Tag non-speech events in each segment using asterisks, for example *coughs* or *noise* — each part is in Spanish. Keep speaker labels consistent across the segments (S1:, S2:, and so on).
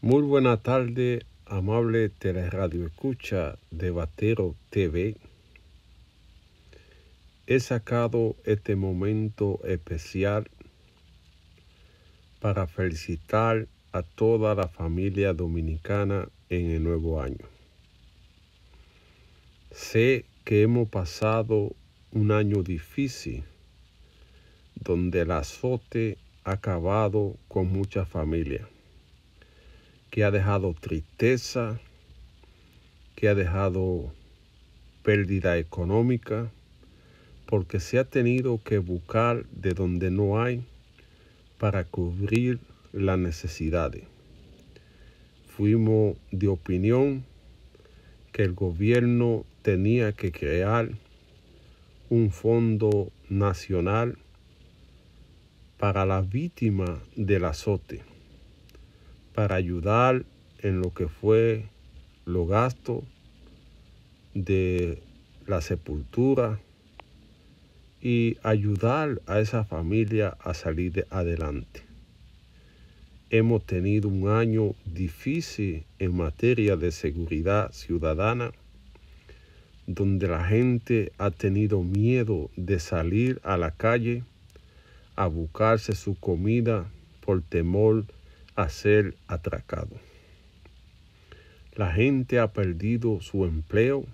S1: Muy buena tarde, amable teleradio escucha de Batero TV. He sacado este momento especial para felicitar a toda la familia dominicana en el nuevo año. Sé que hemos pasado un año difícil, donde el azote ha acabado con muchas familias que ha dejado tristeza, que ha dejado pérdida económica, porque se ha tenido que buscar de donde no hay para cubrir las necesidades. Fuimos de opinión que el gobierno tenía que crear un fondo nacional para las víctimas del azote para ayudar en lo que fue los gastos de la sepultura y ayudar a esa familia a salir de adelante. Hemos tenido un año difícil en materia de seguridad ciudadana, donde la gente ha tenido miedo de salir a la calle a buscarse su comida por temor a ser atracado. La gente ha perdido su empleo.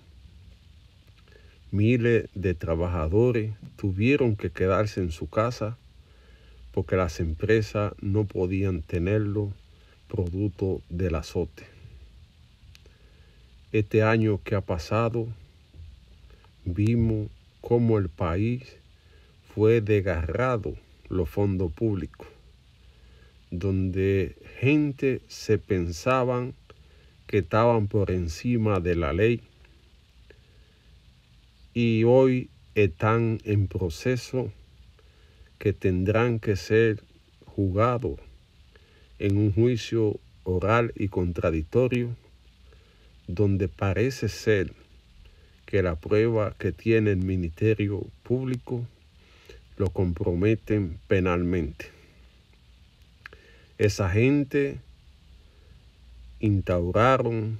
S1: Miles de trabajadores tuvieron que quedarse en su casa porque las empresas no podían tenerlo producto del azote. Este año que ha pasado, vimos cómo el país fue desgarrado los fondos públicos donde gente se pensaban que estaban por encima de la ley y hoy están en proceso que tendrán que ser juzgados en un juicio oral y contradictorio donde parece ser que la prueba que tiene el Ministerio Público lo comprometen penalmente. Esa gente instauraron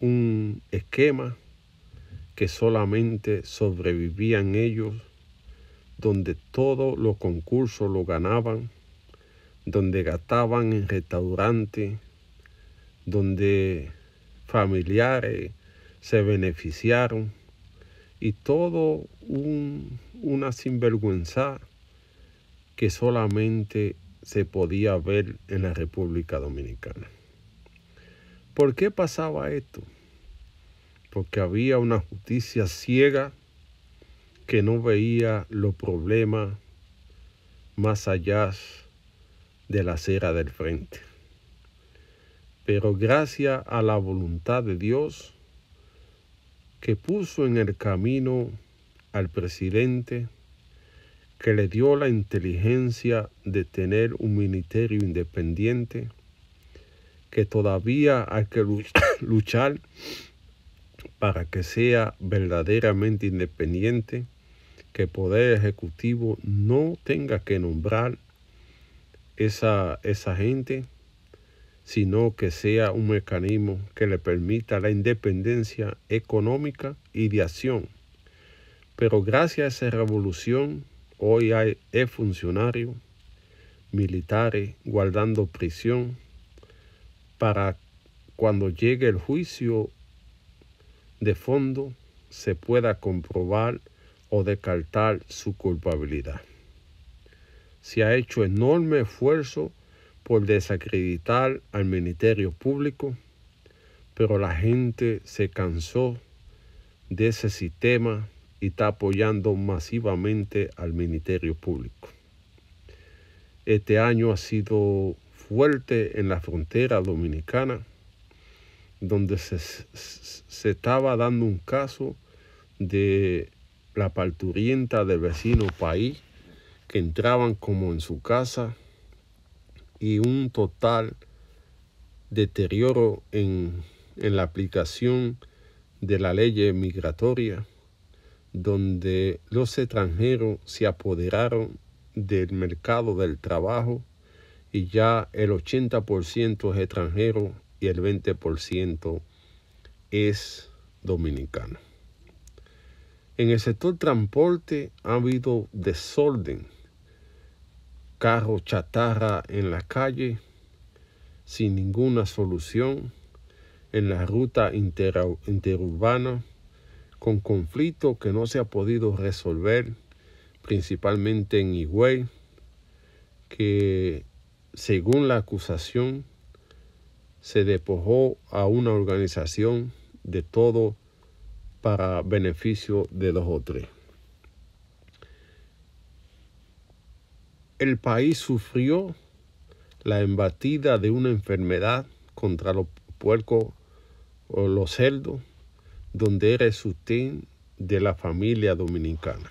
S1: un esquema que solamente sobrevivían ellos, donde todos los concursos lo ganaban, donde gastaban en restaurantes, donde familiares se beneficiaron y todo una sinvergüenza que solamente se podía ver en la República Dominicana. ¿Por qué pasaba esto? Porque había una justicia ciega que no veía los problemas más allá de la acera del frente. Pero gracias a la voluntad de Dios que puso en el camino al presidente, que le dio la inteligencia de tener un ministerio independiente, que todavía hay que *coughs* luchar para que sea verdaderamente independiente, que el Poder Ejecutivo no tenga que nombrar esa, esa gente, sino que sea un mecanismo que le permita la independencia económica y de acción. Pero gracias a esa revolución Hoy hay funcionarios militares guardando prisión para cuando llegue el juicio de fondo se pueda comprobar o descartar su culpabilidad. Se ha hecho enorme esfuerzo por desacreditar al Ministerio Público, pero la gente se cansó de ese sistema y está apoyando masivamente al Ministerio Público. Este año ha sido fuerte en la frontera dominicana, donde se, estaba dando un caso de la parturienta del vecino país, que entraban como en su casa y un total deterioro en, en la aplicación de la ley migratoria donde los extranjeros se apoderaron del mercado del trabajo y ya el 80% es extranjero y el 20% es dominicano. En el sector transporte ha habido desorden, carros chatarra en la calle sin ninguna solución, en la ruta interurbana, con conflicto que no se ha podido resolver, principalmente en Higüey, que según la acusación se despojó a una organización de todo para beneficio de los otros. El país sufrió la embatida de una enfermedad contra los puercos o los cerdos donde era el de la familia dominicana.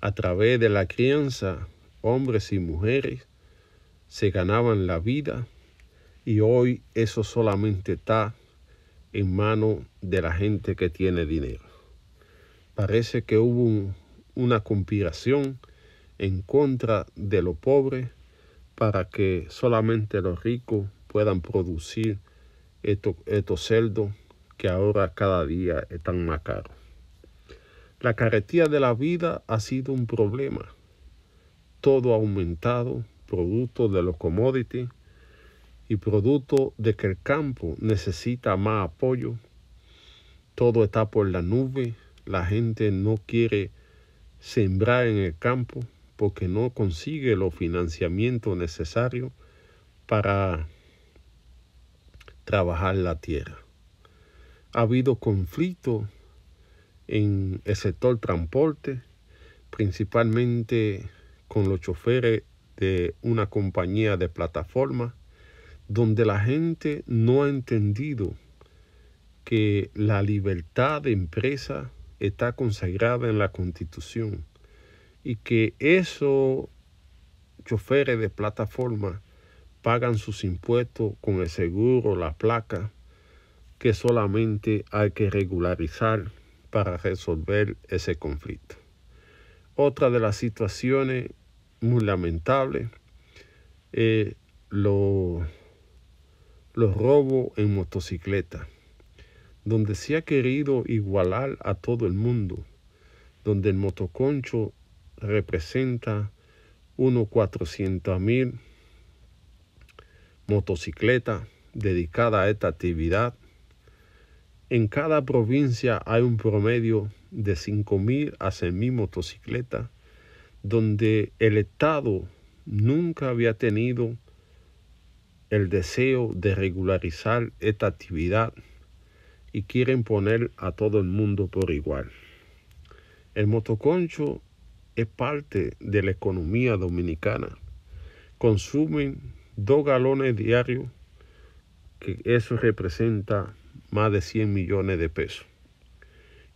S1: A través de la crianza, hombres y mujeres se ganaban la vida y hoy eso solamente está en manos de la gente que tiene dinero. Parece que hubo una conspiración en contra de los pobres para que solamente los ricos puedan producir estos, celdos que ahora cada día están más caro. La carretía de la vida ha sido un problema. Todo ha aumentado, producto de los commodities y producto de que el campo necesita más apoyo. Todo está por la nube, la gente no quiere sembrar en el campo porque no consigue los financiamientos necesarios para trabajar la tierra ha habido conflicto en el sector transporte, principalmente con los choferes de una compañía de plataforma, donde la gente no ha entendido que la libertad de empresa está consagrada en la Constitución y que esos choferes de plataforma pagan sus impuestos con el seguro, la placa, que solamente hay que regularizar para resolver ese conflicto. Otra de las situaciones muy lamentables es los robos en motocicleta, donde se ha querido igualar a todo el mundo, donde el motoconcho representa unos 400.000 mil motocicletas dedicadas a esta actividad en cada provincia hay un promedio de 5.000 a 6.000 motocicletas, donde el Estado nunca había tenido el deseo de regularizar esta actividad y quieren poner a todo el mundo por igual. El motoconcho es parte de la economía dominicana. Consumen dos galones diarios, que eso representa más de 100 millones de pesos.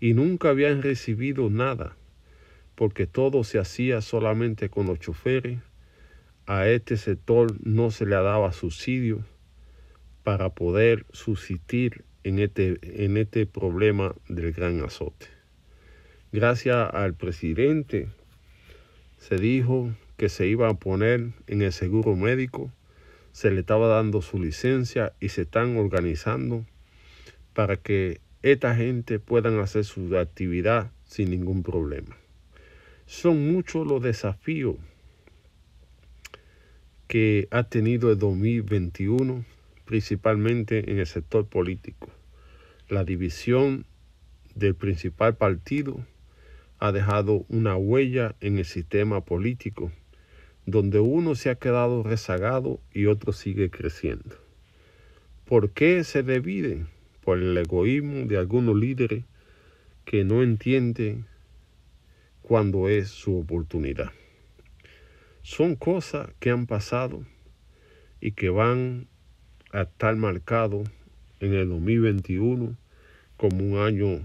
S1: Y nunca habían recibido nada, porque todo se hacía solamente con los choferes. A este sector no se le daba subsidio para poder subsistir en este, en este problema del gran azote. Gracias al presidente se dijo que se iba a poner en el seguro médico, se le estaba dando su licencia y se están organizando para que esta gente puedan hacer su actividad sin ningún problema. Son muchos los desafíos que ha tenido el 2021, principalmente en el sector político. La división del principal partido ha dejado una huella en el sistema político, donde uno se ha quedado rezagado y otro sigue creciendo. ¿Por qué se dividen? por el egoísmo de algunos líderes que no entienden cuándo es su oportunidad. Son cosas que han pasado y que van a estar marcados en el 2021 como un año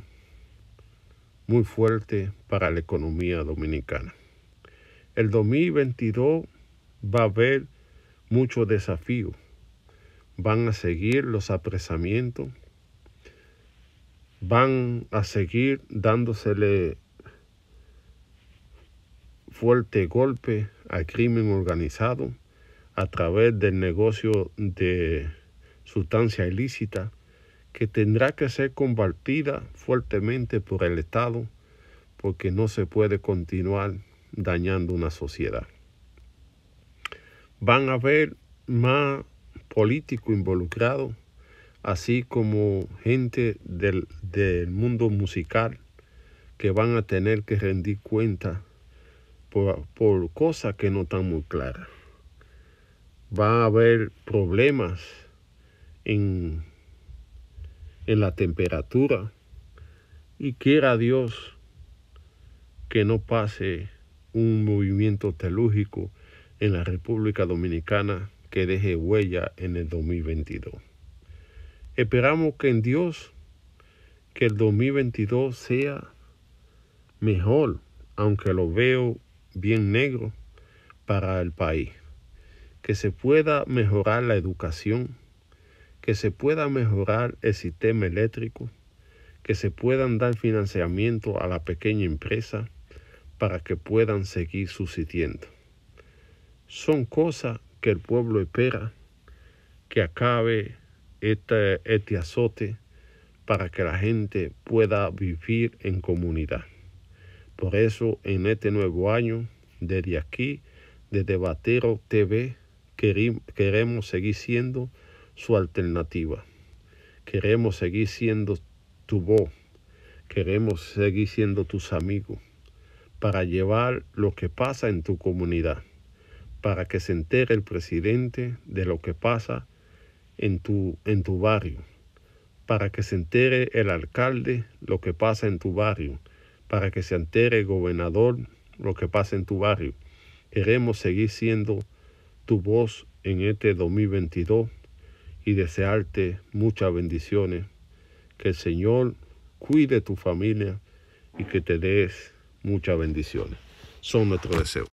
S1: muy fuerte para la economía dominicana. El 2022 va a haber muchos desafíos. Van a seguir los apresamientos van a seguir dándosele fuerte golpe al crimen organizado a través del negocio de sustancia ilícita que tendrá que ser combatida fuertemente por el Estado porque no se puede continuar dañando una sociedad. Van a haber más políticos involucrados así como gente del, mundo musical que van a tener que rendir cuenta por, cosas que no están muy claras. Va a haber problemas en, en la temperatura y quiera Dios que no pase un movimiento teológico en la República Dominicana que deje huella en el 2022. Esperamos que en Dios, que el 2022 sea mejor, aunque lo veo bien negro para el país. Que se pueda mejorar la educación, que se pueda mejorar el sistema eléctrico, que se puedan dar financiamiento a la pequeña empresa para que puedan seguir subsistiendo. Son cosas que el pueblo espera que acabe este, este azote para que la gente pueda vivir en comunidad. Por eso en este nuevo año, desde aquí, desde Batero TV, queremos seguir siendo su alternativa. Queremos seguir siendo tu voz. Queremos seguir siendo tus amigos para llevar lo que pasa en tu comunidad, para que se entere el presidente de lo que pasa en tu, en tu barrio, para que se entere el alcalde lo que pasa en tu barrio, para que se entere el gobernador lo que pasa en tu barrio. Queremos seguir siendo tu voz en este 2022 y desearte muchas bendiciones. Que el Señor cuide tu familia y que te des muchas bendiciones. Son nuestros deseos.